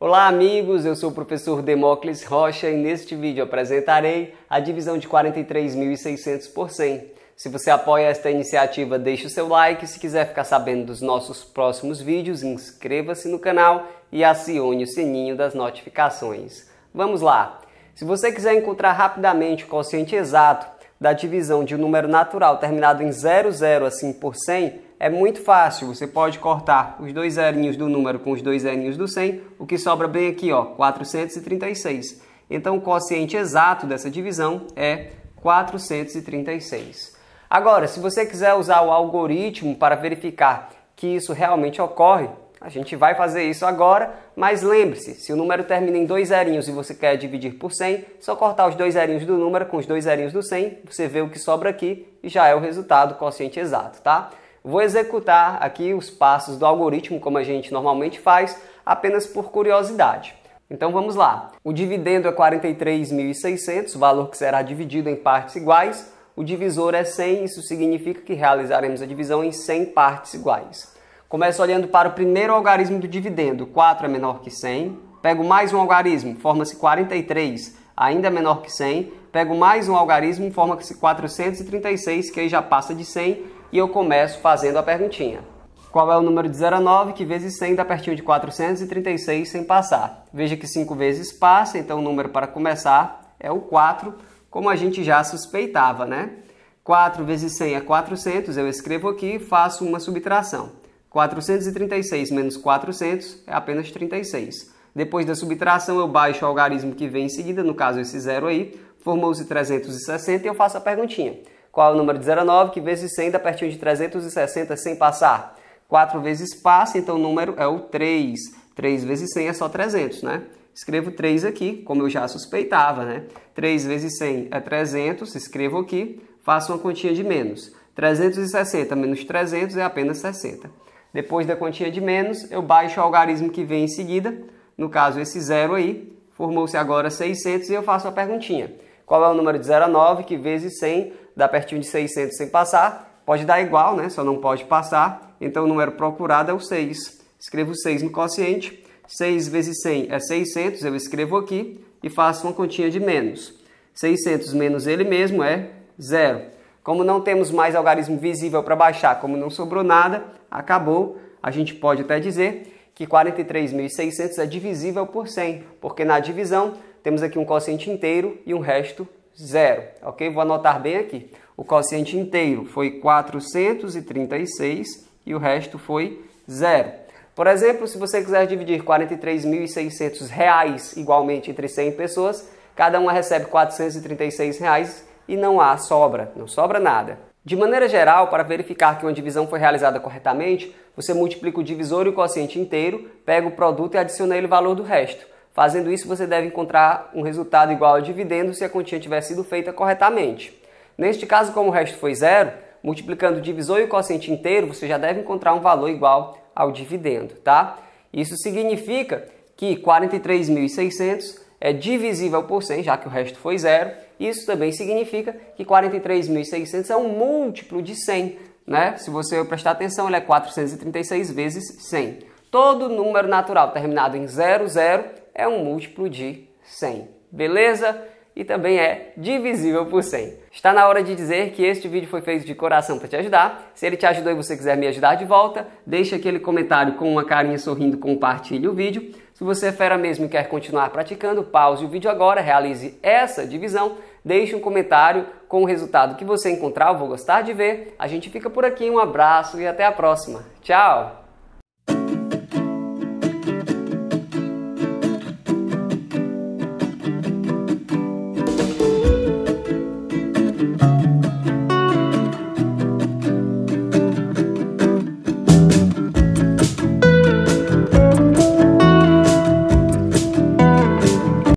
Olá, amigos! Eu sou o professor Demócles Rocha e neste vídeo apresentarei a divisão de 43.600 por 100. Se você apoia esta iniciativa, deixe o seu like. Se quiser ficar sabendo dos nossos próximos vídeos, inscreva-se no canal e acione o sininho das notificações. Vamos lá! Se você quiser encontrar rapidamente o quociente exato da divisão de um número natural terminado em 00 assim por 100 é muito fácil. Você pode cortar os dois zerinhos do número com os dois zerinhos do 100, o que sobra bem aqui, ó, 436. Então o quociente exato dessa divisão é 436. Agora, se você quiser usar o algoritmo para verificar que isso realmente ocorre, a gente vai fazer isso agora, mas lembre-se, se o número termina em dois zerinhos e você quer dividir por 100, só cortar os dois zerinhos do número com os dois zerinhos do 100, você vê o que sobra aqui e já é o resultado quociente exato, tá? Vou executar aqui os passos do algoritmo, como a gente normalmente faz, apenas por curiosidade. Então vamos lá. O dividendo é 43.600, valor que será dividido em partes iguais. O divisor é 100, isso significa que realizaremos a divisão em 100 partes iguais. Começo olhando para o primeiro algarismo do dividendo, 4 é menor que 100. Pego mais um algarismo, forma-se 43, ainda é menor que 100. Pego mais um algarismo, forma-se 436, que aí já passa de 100. E eu começo fazendo a perguntinha. Qual é o número de 0 a 9 que vezes 100 dá pertinho de 436 sem passar? Veja que 5 vezes passa, então o número para começar é o 4, como a gente já suspeitava, né? 4 vezes 100 é 400, eu escrevo aqui e faço uma subtração. 436 menos 400 é apenas 36. Depois da subtração, eu baixo o algarismo que vem em seguida, no caso esse zero aí, formou-se 360 e eu faço a perguntinha. Qual é o número de 0 a 9 que vezes 100 dá pertinho de 360 sem passar? 4 vezes passa, então o número é o 3. 3 vezes 100 é só 300, né? Escrevo 3 aqui, como eu já suspeitava, né? 3 vezes 100 é 300, escrevo aqui, faço uma continha de menos. 360 menos 300 é apenas 60. Depois da quantia de menos, eu baixo o algarismo que vem em seguida, no caso esse zero aí, formou-se agora 600 e eu faço a perguntinha. Qual é o número de 0 a 9 que vezes 100 dá pertinho de 600 sem passar? Pode dar igual, né? Só não pode passar. Então o número procurado é o 6. Escrevo 6 no quociente. 6 vezes 100 é 600, eu escrevo aqui e faço uma continha de menos. 600 menos ele mesmo é zero. Como não temos mais algarismo visível para baixar, como não sobrou nada, acabou. A gente pode até dizer que 43.600 é divisível por 100, porque na divisão temos aqui um quociente inteiro e um resto zero, ok? Vou anotar bem aqui. O quociente inteiro foi 436 e o resto foi zero. Por exemplo, se você quiser dividir 43.600 reais igualmente entre 100 pessoas, cada uma recebe 436 reais e não há sobra, não sobra nada. De maneira geral, para verificar que uma divisão foi realizada corretamente, você multiplica o divisor e o quociente inteiro, pega o produto e adiciona ele o valor do resto. Fazendo isso, você deve encontrar um resultado igual ao dividendo se a quantia tiver sido feita corretamente. Neste caso, como o resto foi zero, multiplicando o divisor e o quociente inteiro, você já deve encontrar um valor igual ao dividendo, tá? Isso significa que 43.600 é divisível por 100, já que o resto foi zero. Isso também significa que 43.600 é um múltiplo de 100, né? Se você prestar atenção, ele é 436 vezes 100. Todo número natural terminado em 00 é um múltiplo de 100. Beleza? e também é divisível por 100. Está na hora de dizer que este vídeo foi feito de coração para te ajudar. Se ele te ajudou e você quiser me ajudar de volta, deixe aquele comentário com uma carinha sorrindo, compartilhe o vídeo. Se você é fera mesmo e quer continuar praticando, pause o vídeo agora, realize essa divisão, deixe um comentário com o resultado que você encontrar, eu vou gostar de ver. A gente fica por aqui, um abraço e até a próxima. Tchau!